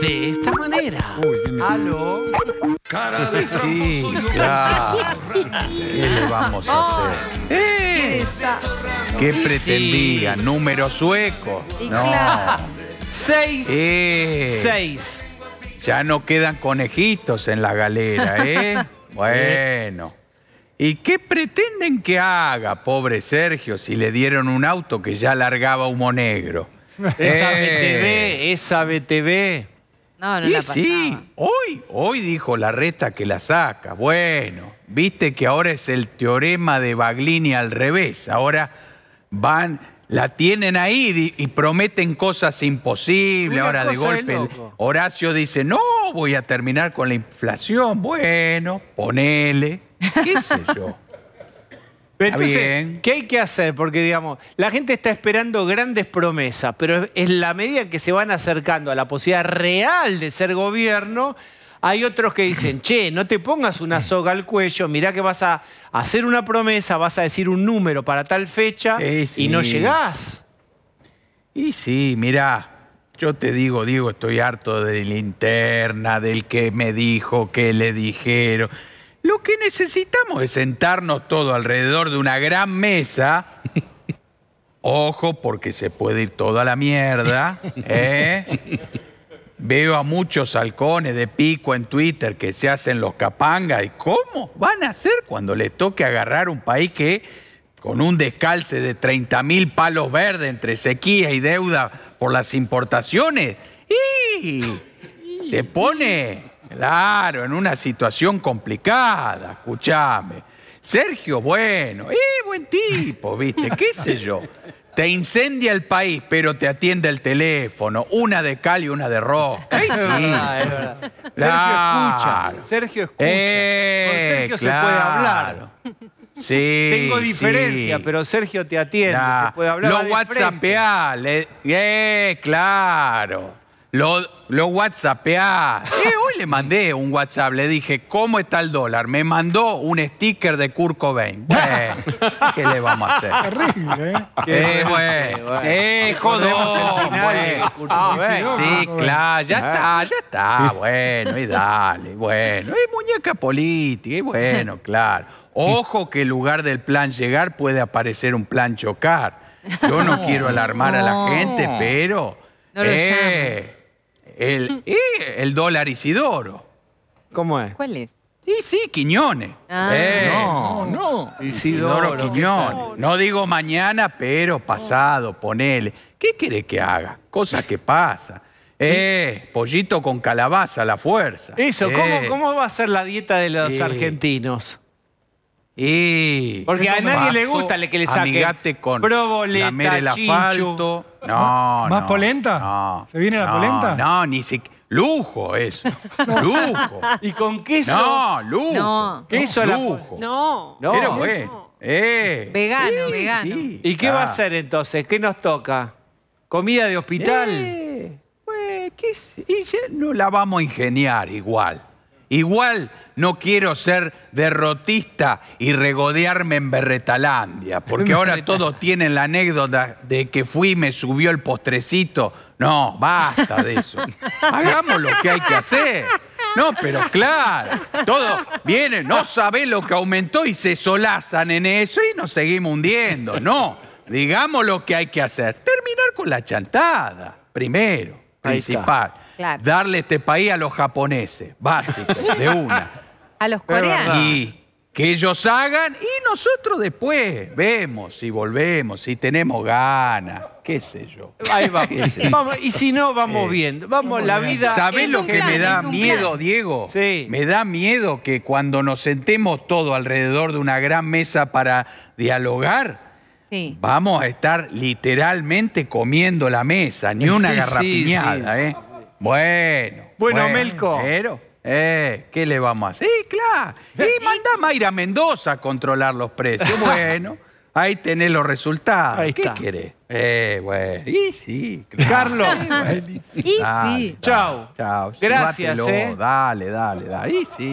De esta manera. ¿Aló? Cara de sí, ¿Qué le vamos a ah. hacer? ¿Eh? ¿Qué pretendía? Número sueco. no. Seis. Eh. Seis. Ya no quedan conejitos en la galera, ¿eh? bueno. ¿Y qué pretenden que haga, pobre Sergio, si le dieron un auto que ya largaba humo negro? Esa eh. BTV, esa BTV. y sí, hoy, hoy dijo la resta que la saca. Bueno, viste que ahora es el teorema de Baglini al revés. Ahora van, la tienen ahí y, prometen cosas imposibles. ahora de golpe Horacio dice, no, voy a terminar con la inflación. Bueno, ponele, qué sé yo. entonces, ¿qué hay que hacer? Porque, digamos, la gente está esperando grandes promesas, pero en la medida que se van acercando a la posibilidad real de ser gobierno, hay otros que dicen, che, no te pongas una soga al cuello, mirá que vas a hacer una promesa, vas a decir un número para tal fecha eh, y no llegás. Y sí, mirá, yo te digo, digo, estoy harto de la interna, del que me dijo, que le dijeron. Lo que necesitamos es sentarnos todos alrededor de una gran mesa. Ojo, porque se puede ir toda la mierda. ¿eh? Veo a muchos halcones de pico en Twitter que se hacen los capangas. ¿Y cómo van a hacer cuando les toque agarrar un país que, con un descalce de 30 mil palos verdes entre sequía y deuda por las importaciones, y te pone Claro, en una situación complicada, escúchame. Sergio, bueno, eh, buen tipo, viste, qué sé yo. Te incendia el país, pero te atiende el teléfono. Una de cal y una de roja. Es verdad, Sergio escucha. Sergio escucha. Eh, Con Sergio se puede hablar. Sí, Tengo diferencia, pero Sergio te atiende, se puede hablar. Lo eh, claro. Lo, lo whatsappea. hoy le mandé un WhatsApp, le dije, ¿cómo está el dólar? Me mandó un sticker de Kurt Cobain. ¿Qué le vamos a hacer? Terrible, ¿eh? Eh, bueno. Eh, jodón. Eh, ah, sí, claro, ya está, ah. ya está. Bueno, y dale, bueno. Es muñeca política, y bueno, claro. Ojo que en lugar del plan llegar puede aparecer un plan chocar. Yo no quiero alarmar a la gente, pero... eh, el, mm. el dólar Isidoro. ¿Cómo es? ¿Cuál es? Sí, sí, Quiñones. Ah. Eh, no, no. Isidoro, Isidoro Quiñones. No digo mañana, pero pasado, ponele. ¿Qué quiere que haga? Cosa que pasa. Eh, pollito con calabaza, la fuerza. Eso, ¿cómo, eh. ¿cómo, va a ser la dieta de los argentinos? Porque a nadie le gusta que le saquen Amigate con proboleta, asfalto. No, ¿Más polenta? no. ¿Se viene la polenta? No, ni siquiera. Lujo eso Lujo. Y con queso. No, lujo. No. Queso la Lujo. No. No. Pero ¿eh? bueno. Eh. Vegano, vegano. ¿Y qué ah. va a hacer entonces? ¿Qué nos toca? ¿Comida de hospital? Eh, pues, ¿qué Y ya no la vamos a ingeniar igual. Igual no quiero ser derrotista y regodearme en Berretalandia, porque ahora todos tienen la anécdota de que fui y me subió el postrecito. No, basta de eso. Hagamos lo que hay que hacer. No, pero claro, todo viene, no sabe lo que aumentó y se solazan en eso y nos seguimos hundiendo. No, digamos lo que hay que hacer. Terminar con la chantada, primero, principal. Darle este país a los japoneses, básico, de una. a los coreanos. Y que ellos hagan y nosotros después vemos si volvemos, si tenemos ganas, qué sé yo. Ahí vamos. y si no, vamos viendo. Vamos, la vida. ¿Sabes lo que me da miedo, Diego? Sí. Me da miedo que cuando nos sentemos todos alrededor de una gran mesa para dialogar. Vamos a estar literalmente comiendo la mesa, ni una sí, garrapiñada. ¿eh? Bueno. Bueno, Melco. Pero, eh, ¿qué le vamos a hacer? Sí, claro. Eh, y manda a Mayra Mendoza a controlar los precios. Bueno, ahí tenés los resultados. ¿Qué querés? Eh, bueno. Y sí. Carlos. Y sí. Chao. Chao. Gracias, eh. Dale, dale, dale. Y sí.